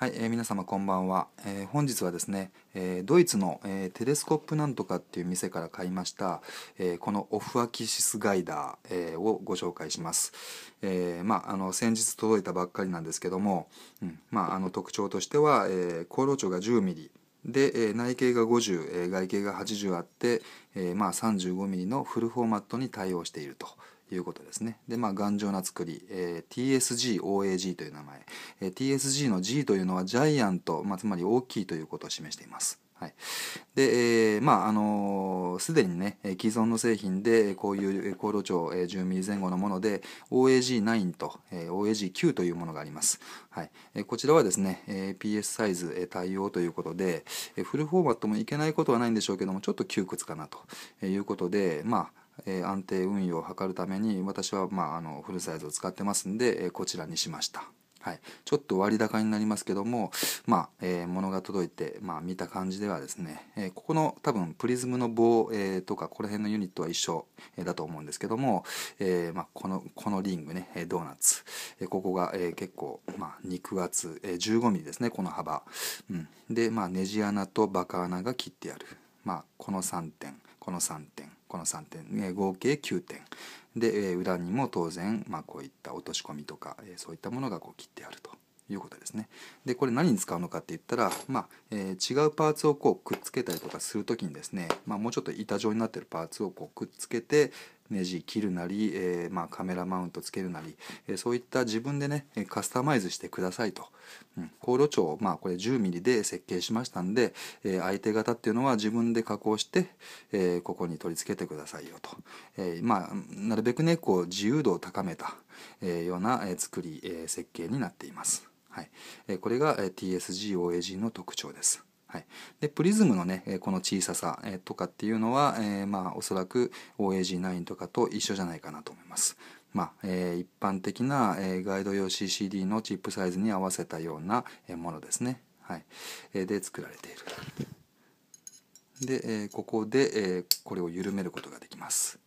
はい、えー、皆様こんばんは、えー、本日はですね、えー、ドイツの、えテレスコップなんとかっていう店から買いました、えこのオフアキシスガイダー、えをご紹介します、えまあ、あの先日届いたばっかりなんですけども、うんまあ、あの特徴としては、えー、厚労長が 10mm で、え内径が50、え外径が80あって、えまあ、35mm のフルフォーマットに対応しているということですね。で、まあ、頑丈な作り、えー、TSGOAG という名前、えー、TSG の G というのはジャイアント、まあ、つまり大きいということを示しています。はい、で、えー、まああのす、ー、でにね既存の製品でこういう高度長10 m m 前後のもので OAG9 と OAG9 というものがあります、はい、こちらはですね PS サイズ対応ということでフルフォーマットもいけないことはないんでしょうけどもちょっと窮屈かなということでまあえ安定運用を図るために私は、まあ、あのフルサイズを使ってますんで、えこちらにしました。はい、ちょっと割高になりますけども、まあえー、物が届いて、まあ、見た感じではですね、えー、ここの多分プリズムの棒、えー、とかこの辺のユニットは一緒、えだと思うんですけども、えまあ、このこのリングね、えドーナツ、えここが、え結構、まあ、肉厚、え 15mm ですねこの幅、うん、で、まあ、ネジ穴とバカ穴が切ってある、まあ、この3点この3点この3点、合計9点で、え裏にも当然、まあ、こういった落とし込みとか、えそういったものがこう切ってあると。いうことですね。でこれ何に使うのかって言ったら、まあえー、違うパーツをこうくっつけたりとかする時にですね、まあ、もうちょっと板状になってるパーツをこうくっつけてネジ切るなり、えー、まあ、カメラマウントつけるなり、えー、そういった自分でねカスタマイズしてくださいと、うん、航路長、まあ、これ 10mm で設計しましたんで、えー、相手方っていうのは自分で加工して、えここに取り付けてくださいよと、えまあ、なるべくねこう自由度を高めた、えような、え作り、え設計になっています。はい、えこれが TSGOAG の特徴です。はい、でプリズムのねこの小ささとかっていうのは、えー、まあ、おそらく OAG9 とかと一緒じゃないかなと思います。まあえー、一般的な、えガイド用 CCD のチップサイズに合わせたような、えものですね、はいえで作られている。で、えここで、えこれを緩めることができます。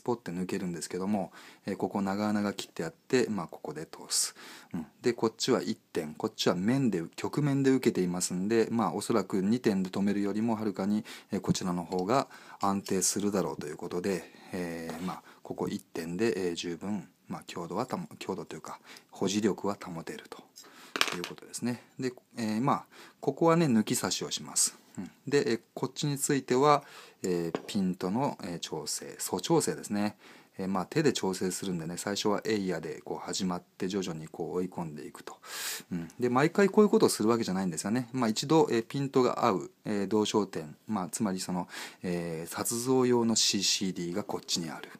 スポッて抜けるんですけども、えー、ここ長々切ってあって、まあ、ここで通す、うん、でこっちは1点こっちは面で局面で受けていますんで、まあ、おそらく2点で止めるよりもはるかに、えー、こちらの方が安定するだろうということで、えー、まあ、ここ1点で、え十分、まあ、強度は強度というか保持力は保てると。ということですね。で、えー、まあここはね抜き差しをします。うん、で、えー、こっちについては、えー、ピントの、え調整素調整ですね。えまあ、手で調整するんでね最初は「エイヤ」でこう始まって徐々にこう追い込んでいくと、うん、で毎回こういうことをするわけじゃないんですよね、まあ、一度、えピントが合う、え同焦点、まあ、つまりその、えー、殺像用の CCD がこっちにある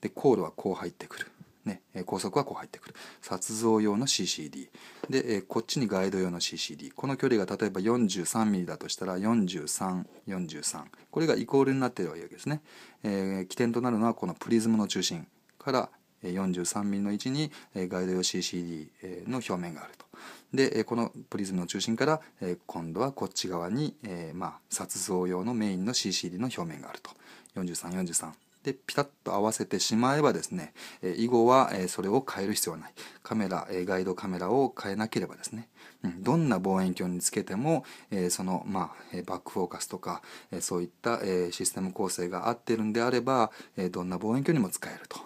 でコールはこう入ってくるね、高速はこう入ってくる撮像用の CCD でこっちにガイド用の CCD この距離が例えば 43mm だとしたら4343これがイコールになっているわけですね、えー、起点となるのはこのプリズムの中心から 43mm の位置にガイド用 CCD の表面があるとでこのプリズムの中心から今度はこっち側に、えまあ、撮像用のメインの CCD の表面があると4343 43でピタッと合わせてしまえばですね、え以後は、えそれを変える必要はないカメラ、えガイドカメラを変えなければですね、うん、どんな望遠鏡につけても、えその、まあ、バックフォーカスとか、えそういった、えシステム構成が合ってるんであれば、えどんな望遠鏡にも使えると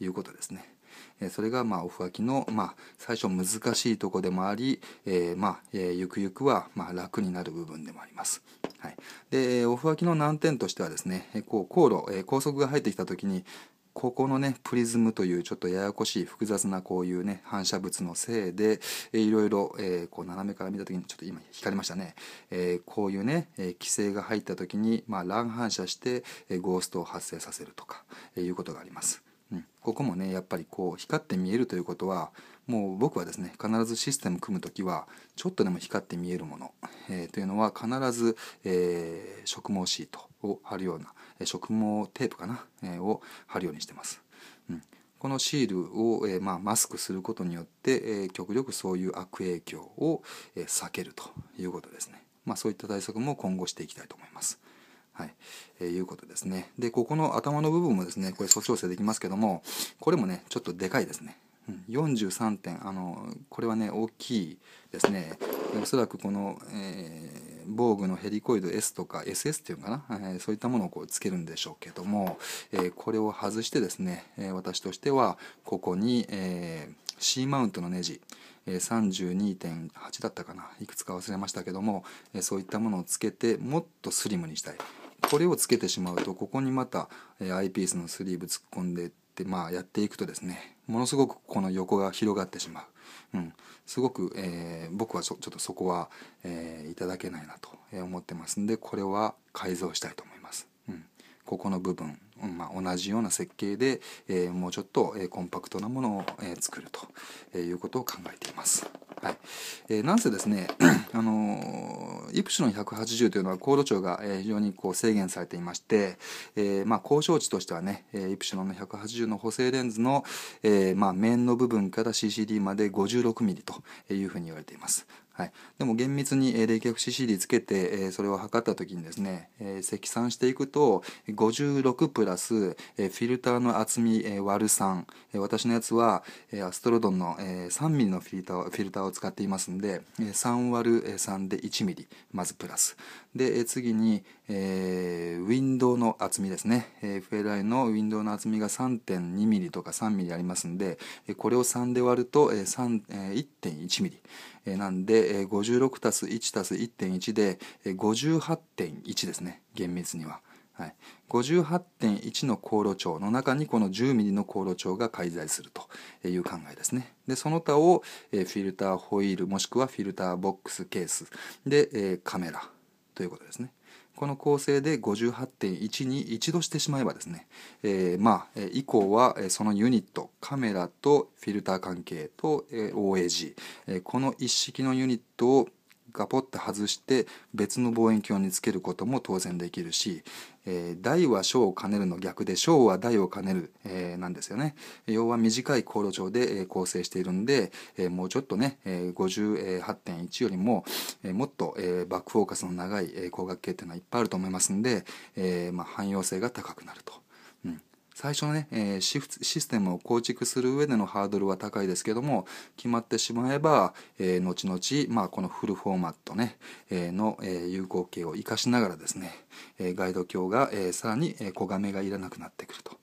いうことですね。えそれがまあオフ秋の、まあ、最初難しいとこでもあり、えまあ、えゆくゆくはまあ楽になる部分でもあります。はい、でオフ秋の難点としてはですねこう航路、え高速が入ってきた時にここのねプリズムというちょっとややこしい複雑なこういうね反射物のせいで、えいろいろ、えー、こう斜めから見た時にちょっと今光りましたね、えー、こういうね、えー、規制が入った時に、まあ、乱反射して、えー、ゴーストを発生させるとか、えー、いうことがあります。うん、ここもねやっぱりこう光って見えるということはもう僕はですね必ずシステム組む時はちょっとでも光って見えるもの、えー、というのは必ず、えー、植毛シートを貼るような植毛テープかな、えー、を貼るようにしてます。うんこのシールを、えー、まあ、マスクすることによって、えー、極力そういう悪影響を、えー、避けるということですね。まあ、そういった対策も今後していきたいと思います。はい、えー、いうことですね。で、ここの頭の部分もですね、これ、素調整できますけども、これもね、ちょっとでかいですね。うん、43点、あの、これはね、大きいですね。おそらくこの、えー、防具のヘリコイド S とか SS っていうのかな、えー、そういったものをこうつけるんでしょうけども、えー、これを外してですね、え私としては、ここに、え C マウントのネジ、32.8だったかないくつか忘れましたけどもそういったものをつけてもっとスリムにしたいこれをつけてしまうとここにまた、えアイピースのスリーブ突っ込んでって、まあ、やっていくとですねものすごくこの横が広がってしまう、うん、すごく、えー、僕はちょっとそこは、えー、いただけないなと思ってますんでこれは改造したいと思います。ここの部分、まあ、同じような設計で、えー、もうちょっと、えー、コンパクトなものを、えー、作るということを考えています。はいえー、なんせですね、あのー、イプシロン180というのは高度長が、えー、非常にこう制限されていまして、えーまあ、交渉値としてはね、えー、イプシロンの180の補正レンズの、えーまあ、面の部分から CCD まで 56mm というふうに言われています。はい、でも厳密に冷却 CCD つけてそれを測った時にですね積算していくと56プラスフィルターの厚み割る3私のやつはアストロドンの 3mm のフィルターフィルターを使っていますんで3割る3で 1mm まずプラスで次にえー、ウィンドウの厚みですね、え FLI のウィンドウの厚みが 3.2mm とか 3mm ありますんで、えこれを3で割ると、えーえ 1.1mm、えなんで、え56たす1たす1.1で、え58.1ですね厳密には。はい、58.1の航路長の中にこの 10mm の航路長が介在するという考えですね。でその他をフィルターホイールもしくはフィルターボックスケースでカメラということですね。この構成で58.1に一度してしまえばですね、えー、まあ、以降はそのユニットカメラとフィルター関係と OAG この一式のユニットをガポッと外して別の望遠鏡につけることも当然できるしえー、大は小を兼ねるの逆で小は大を兼ねる、えー、なんですよね。要は短い航路上で、えー、構成しているんで、えー、もうちょっとね、えー、58.1よりも、えー、もっと、えー、バックフォーカスの長い、えー、光学系っていうのはいっぱいあると思いますんで、えーまあ、汎用性が高くなると。うん最初のね、えー、システムを構築する上でのハードルは高いですけども決まってしまえば、えー、後々、まあ、このフルフォーマットね、えー、の、え有効形を生かしながらですね、えガイド教が、えさらに、え画面がいらなくなってくると。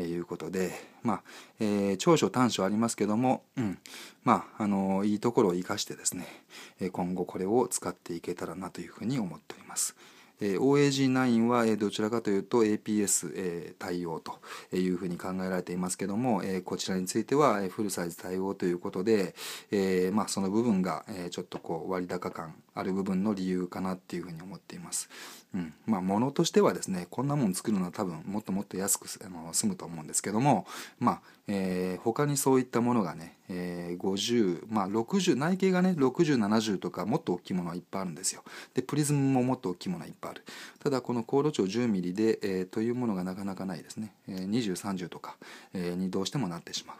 いうことで、まあ、えー、長所短所ありますけども、うん、まあ、あのいいところを生かしてですね、今後これを使っていけたらなというふうに思っております。えー、OAG9 は、えどちらかというと APS、え対応というふうに考えられていますけども、えこちらについては、えフルサイズ対応ということで、えまあ、その部分が、えちょっとこう割高感ある部分の理由かなっていうふうに思っています。うんまあ、物としてはですねこんなもん作るのは多分もっともっと安くあの済むと思うんですけどもまあえー、他にそういったものがね、えー、50まあ60内径がね6070とかもっと大きいものはいっぱいあるんですよでプリズムももっと大きいものはいっぱいあるただこの高度長 10mm で、えー、というものがなかなかないですね、えー、2030とか、えー、にどうしてもなってしまう、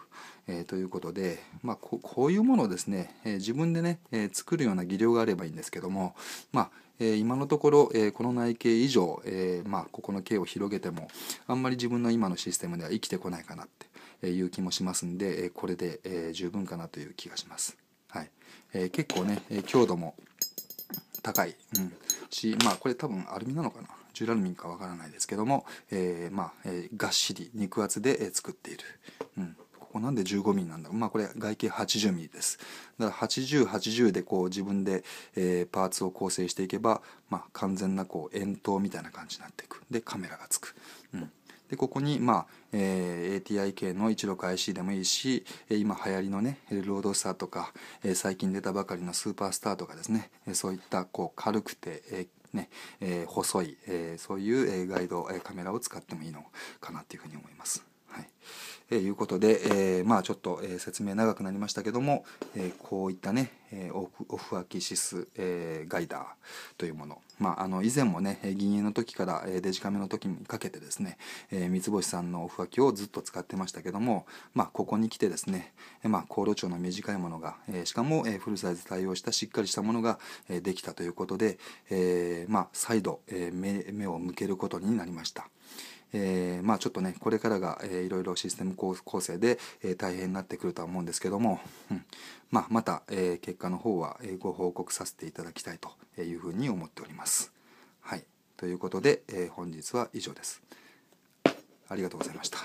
えー、ということで、まあ、ここういうものをですね、えー、自分でね、えー、作るような技量があればいいんですけどもまあえ今のところ、えこの内径以上、えまあ、ここの径を広げてもあんまり自分の今のシステムでは生きてこないかなっていう気もしますんで、これで十分かなという気がします。はい。結構ね、強度も高い、うん、し、まあこれ多分アルミなのかな。ジュラルミンかわからないですけども、えー、まあ、えー、がっしり肉厚で作っている。うんここなんで15ミリなんだろうまあこれ外径80ミリです。だから80、80でこう自分で、えー、パーツを構成していけば、まあ完全なこう円筒みたいな感じになっていく。で、カメラがつく。うん。でここに、まあえー、ATI 系の 16IC でもいいし今流行りのねロードスターとか最近出たばかりのスーパースターとかですねそういったこう軽くて、えー、ねえー、細い、えー、そういうガイドカメラを使ってもいいのかなというふうに思います。はいえいうことで、えまあちょっと、え説明長くなりましたけども、えこういったね、えオフオフアキシス、えガイダーというもの、まあ、あの以前もね銀塩の時からデジカメの時にかけてですね、え三ツ星さんのオフアキをずっと使ってましたけども、まあ、ここに来てですね、まあ、高炉の短いものが、えしかも、えフルサイズ対応したしっかりしたものが、えできたということで、えまあ、再度、え目を向けることになりました。えー、まあ、ちょっとねこれからが、えー、いろいろシステム構成で、えー、大変になってくるとは思うんですけども、うん、まあ、また、えー、結果の方は、えご報告させていただきたいというふうに思っております。はい、ということで、え本日は以上です。ありがとうございました。